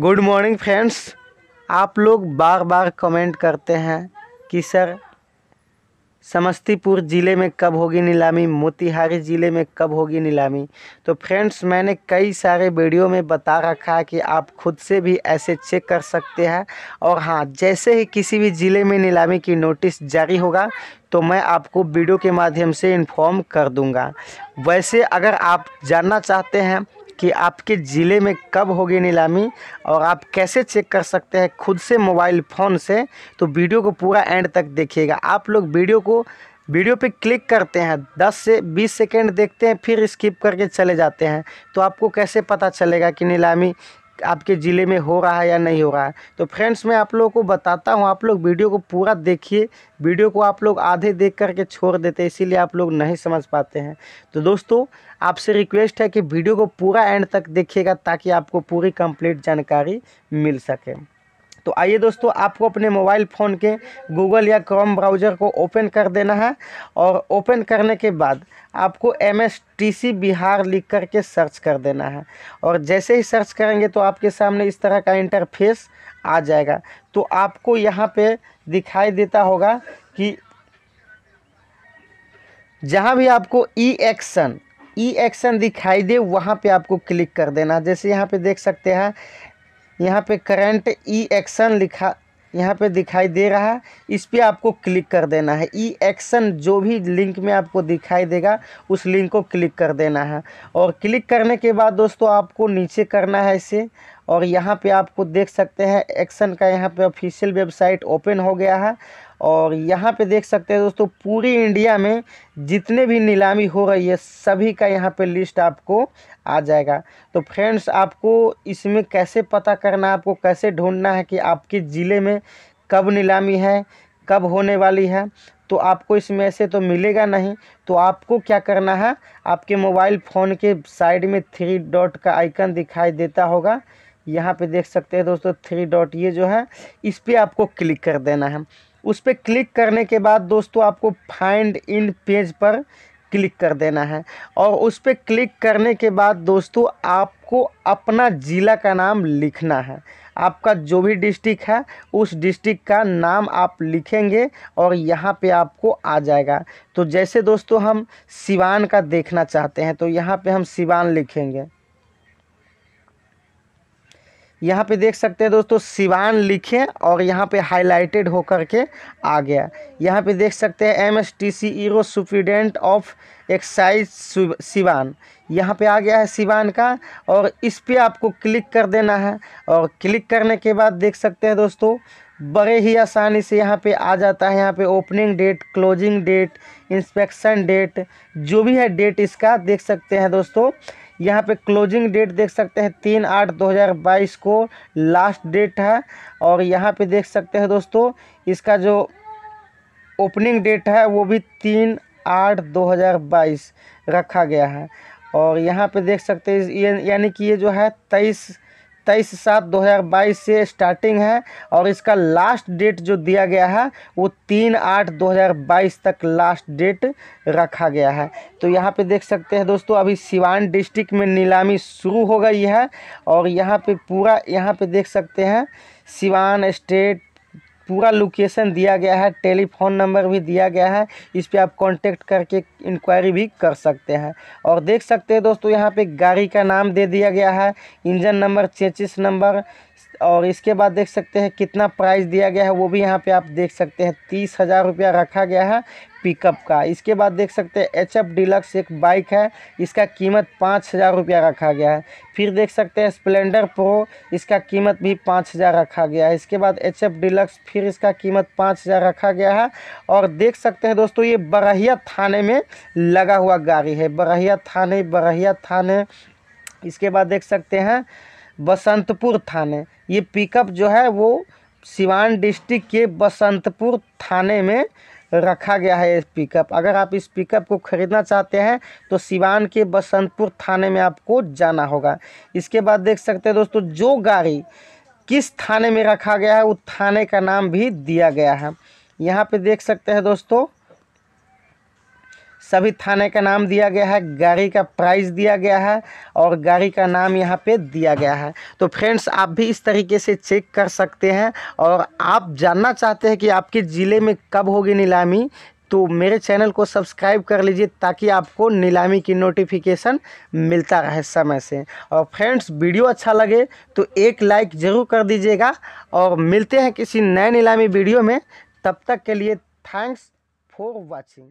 good morning friends आप लोग बार बार comment करते हैं कि सर समस्तीपुर ज़िले में कब होगी नीलामी मोतिहारी ज़िले में कब होगी नीलामी तो फ्रेंड्स मैंने कई सारे वीडियो में बता रखा है कि आप खुद से भी ऐसे चेक कर सकते हैं और हाँ जैसे ही किसी भी ज़िले में नीलामी की नोटिस जारी होगा तो मैं आपको वीडियो के माध्यम से इन्फॉर्म कर दूंगा वैसे अगर आप जानना चाहते हैं कि आपके ज़िले में कब होगी नीलामी और आप कैसे चेक कर सकते हैं खुद से मोबाइल फ़ोन से तो वीडियो को पूरा एंड तक देखिएगा आप लोग वीडियो को वीडियो पे क्लिक करते हैं 10 से 20 सेकेंड देखते हैं फिर स्किप करके चले जाते हैं तो आपको कैसे पता चलेगा कि नीलामी आपके ज़िले में हो रहा है या नहीं हो रहा है तो फ्रेंड्स मैं आप लोगों को बताता हूँ आप लोग वीडियो को पूरा देखिए वीडियो को आप लोग आधे देख करके छोड़ देते हैं इसीलिए आप लोग नहीं समझ पाते हैं तो दोस्तों आपसे रिक्वेस्ट है कि वीडियो को पूरा एंड तक देखिएगा ताकि आपको पूरी कंप्लीट जानकारी मिल सके तो आइए दोस्तों आपको अपने मोबाइल फ़ोन के गूगल या क्रोम ब्राउज़र को ओपन कर देना है और ओपन करने के बाद आपको M S T C Bihar लिख करके सर्च कर देना है और जैसे ही सर्च करेंगे तो आपके सामने इस तरह का इंटरफेस आ जाएगा तो आपको यहाँ पे दिखाई देता होगा कि जहाँ भी आपको ई एक्शन ई एक्शन दिखाई दे वहाँ पे आपको क्लिक कर देना जैसे यहाँ पे देख सकते हैं यहाँ पे करंट ई एक्शन लिखा यहाँ पे दिखाई दे रहा है इस पर आपको क्लिक कर देना है ई e एक्शन जो भी लिंक में आपको दिखाई देगा उस लिंक को क्लिक कर देना है और क्लिक करने के बाद दोस्तों आपको नीचे करना है इसे और यहाँ पे आपको देख सकते हैं एक्शन का यहाँ पे ऑफिशियल वेबसाइट ओपन हो गया है और यहाँ पे देख सकते हैं दोस्तों पूरी इंडिया में जितने भी नीलामी हो रही है सभी का यहाँ पे लिस्ट आपको आ जाएगा तो फ्रेंड्स आपको इसमें कैसे पता करना आपको कैसे ढूंढना है कि आपके ज़िले में कब नीलामी है कब होने वाली है तो आपको इसमें ऐसे तो मिलेगा नहीं तो आपको क्या करना है आपके मोबाइल फ़ोन के साइड में थ्री डॉट का आइकन दिखाई देता होगा यहाँ पे देख सकते हैं दोस्तों थ्री डॉट ये जो है इस पर आपको क्लिक कर देना है उस पर क्लिक करने के बाद दोस्तों आपको फाइंड इन पेज पर क्लिक कर देना है और उस पर क्लिक करने के बाद दोस्तों आपको अपना ज़िला का नाम लिखना है आपका जो भी डिस्ट्रिक्ट है उस डिस्ट्रिक्ट का नाम आप लिखेंगे और यहाँ पे आपको आ जाएगा तो जैसे दोस्तों हम सिवान का देखना चाहते हैं तो यहाँ पे हम सिवान लिखेंगे यहाँ पे देख सकते हैं दोस्तों सिवान लिखे और यहाँ पे हाईलाइटेड होकर के आ गया यहाँ पे देख सकते हैं एम एस टी सी ईरो सुप्रीडेंट ऑफ एक्साइज सिवान यहाँ पे आ गया है सिवान का और इस पर आपको क्लिक कर देना है और क्लिक करने के बाद देख सकते हैं दोस्तों बड़े ही आसानी से यहाँ पे आ जाता है यहाँ पे opening date closing date inspection date जो भी है डेट इसका देख सकते हैं दोस्तों यहाँ पे क्लोजिंग डेट देख सकते हैं तीन आठ दो हज़ार बाईस को लास्ट डेट है और यहाँ पे देख सकते हैं दोस्तों इसका जो ओपनिंग डेट है वो भी तीन आठ दो हज़ार बाईस रखा गया है और यहाँ पे देख सकते हैं यानी कि ये जो है तेईस तेईस सात 2022 से स्टार्टिंग है और इसका लास्ट डेट जो दिया गया है वो तीन आठ 2022 तक लास्ट डेट रखा गया है तो यहाँ पे देख सकते हैं दोस्तों अभी सिवान डिस्ट्रिक्ट में नीलामी शुरू हो गई है और यहाँ पे पूरा यहाँ पे देख सकते हैं सिवान स्टेट पूरा लोकेशन दिया गया है टेलीफोन नंबर भी दिया गया है इस पर आप कांटेक्ट करके इंक्वायरी भी कर सकते हैं और देख सकते हैं दोस्तों यहाँ पे गाड़ी का नाम दे दिया गया है इंजन नंबर चेचिस नंबर और इसके बाद देख सकते हैं कितना प्राइस दिया गया है वो भी यहाँ पे आप देख सकते हैं तीस हज़ार रुपया रखा गया है पिकअप का इसके बाद देख सकते हैं एच एफ डिलक्स एक बाइक है इसका कीमत पाँच हज़ार रुपया रखा गया है फिर देख सकते हैं स्प्लेंडर प्रो इसका कीमत भी पाँच हज़ार रखा गया है इसके बाद एच एफ डिलक्स फिर इसका कीमत पाँच हज़ार रखा गया है और देख सकते हैं दोस्तों ये बरहिया थाने में लगा हुआ गाड़ी है बरहिया थाने बरहिया थाने इसके बाद देख सकते हैं बसंतपुर थाने ये पिकअप जो है वो सिवान डिस्ट्रिक्ट के बसंतपुर थाने में रखा गया है इस पिकअप अगर आप इस पिकअप को ख़रीदना चाहते हैं तो सिवान के बसंतपुर थाने में आपको जाना होगा इसके बाद देख सकते हैं दोस्तों जो गाड़ी किस थाने में रखा गया है उस थाने का नाम भी दिया गया है यहाँ पे देख सकते हैं दोस्तों सभी थाने का नाम दिया गया है गाड़ी का प्राइस दिया गया है और गाड़ी का नाम यहाँ पे दिया गया है तो फ्रेंड्स आप भी इस तरीके से चेक कर सकते हैं और आप जानना चाहते हैं कि आपके ज़िले में कब होगी नीलामी तो मेरे चैनल को सब्सक्राइब कर लीजिए ताकि आपको नीलामी की नोटिफिकेशन मिलता रहे समय से और फ्रेंड्स वीडियो अच्छा लगे तो एक लाइक ज़रूर कर दीजिएगा और मिलते हैं किसी नए नीलामी वीडियो में तब तक के लिए थैंक्स फॉर वॉचिंग